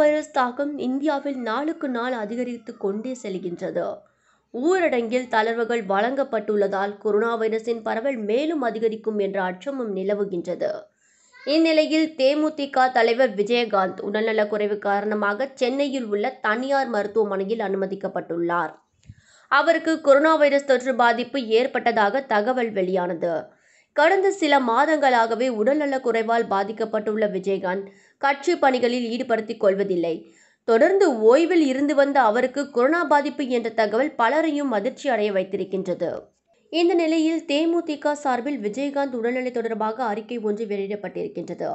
virus தாக்கம் இந்தியாவில் நாளுக்கு நாள் அதிகரித்து கொண்டே செல்கின்றது ஊரடங்கில் தளர்வுகள் வழங்கப்பட்டுள்ளதால் கொரோனா வைரஸின் பரவல் மேலும் அதிகரிக்கும் என்ற அச்சமும் நிலவுகின்றது இந்நிலையில் தேமுதிக தலைவர் விஜயகாந்த் உடல்நலக் குறைவு காரணமாக சென்னையில் உள்ள தனியார் மருத்துவமனையில் அனுமதிக்கப்பட்டுள்ளார் அவருக்கு கொரோனா வைரஸ் தொற்று பாதிப்பு ஏற்பட்டதாக தகவல் வெளியானது கடந்த சில மாதங்களாகவே உடல்நல குறைவால் பாதிக்கப்பட்டுள்ள விஜயகாந்த் கட்சி பணிகளில் ஈடுபடுத்திக் கொள்வதில்லை தொடர்ந்து ஓய்வில் இருந்து வந்த அவருக்கு கொரோனா பாதிப்பு என்ற தகவல் பலரையும் அதிர்ச்சி அடைய வைத்திருக்கின்றது இந்த நிலையில் தேமுதிக சார்பில் விஜயகாந்த் உடல்நிலை தொடர்பாக அறிக்கை ஒன்று வெளியிடப்பட்டிருக்கின்றது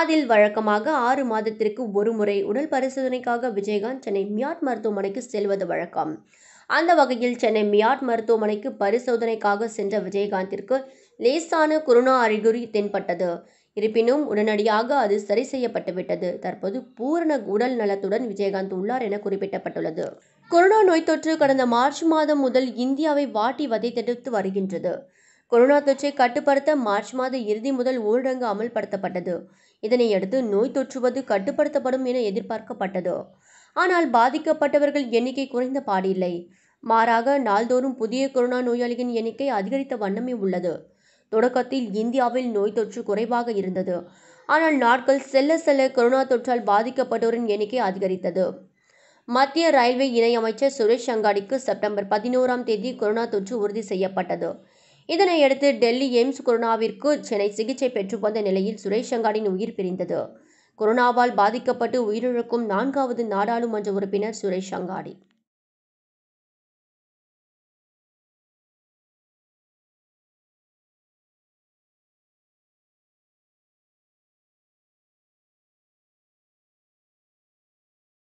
அதில் வழக்கமாக ஆறு மாதத்திற்கு ஒரு முறை உடல் பரிசோதனைக்காக விஜயகாந்த் சென்னை மியாட் மருத்துவமனைக்கு செல்வது வழக்கம் அந்த வகையில் சென்னை மியாட் மருத்துவமனைக்கு பரிசோதனைக்காக சென்ற விஜயகாந்திற்கு லேசான கொரோனா அறிகுறி தென்பட்டது இருப்பினும் உடனடியாக அது சரி செய்யப்பட்டுவிட்டது தற்போது பூரண உடல் நலத்துடன் விஜயகாந்த் உள்ளார் என குறிப்பிடப்பட்டுள்ளது கொரோனா நோய் தொற்று கடந்த மார்ச் மாதம் முதல் இந்தியாவை வாட்டி வதை தடுத்து வருகின்றது கொரோனா தொற்றை கட்டுப்படுத்த மார்ச் மாத இறுதி முதல் ஊரடங்கு அமல்படுத்தப்பட்டது இதனையடுத்து நோய் தொற்றுவது கட்டுப்படுத்தப்படும் என எதிர்பார்க்கப்பட்டது ஆனால் பாதிக்கப்பட்டவர்கள் எண்ணிக்கை குறைந்த பாடில்லை மாறாக நாள்தோறும் புதிய கொரோனா நோயாளிகளின் எண்ணிக்கை அதிகரித்த வண்ணமே உள்ளது தொடக்கத்தில் இந்தியாவில் நோய் தொற்று குறைவாக இருந்தது ஆனால் நாட்கள் செல்ல செல்ல கொரோனா தொற்றால் பாதிக்கப்பட்டோரின் எண்ணிக்கை அதிகரித்தது மத்திய ரயில்வே இணையமைச்சர் சுரேஷ் அங்காடிக்கு செப்டம்பர் பதினோராம் தேதி கொரோனா தொற்று உறுதி செய்யப்பட்டது இதனையடுத்து டெல்லி எய்ம்ஸ் கொரோனாவிற்கு சென்னை சிகிச்சை பெற்று வந்த நிலையில் சுரேஷ் அங்காடியின் உயிர் பிரிந்தது கொரோனாவால் பாதிக்கப்பட்டு உயிரிழக்கும் நான்காவது நாடாளுமன்ற உறுப்பினர் சுரேஷ் அங்காடி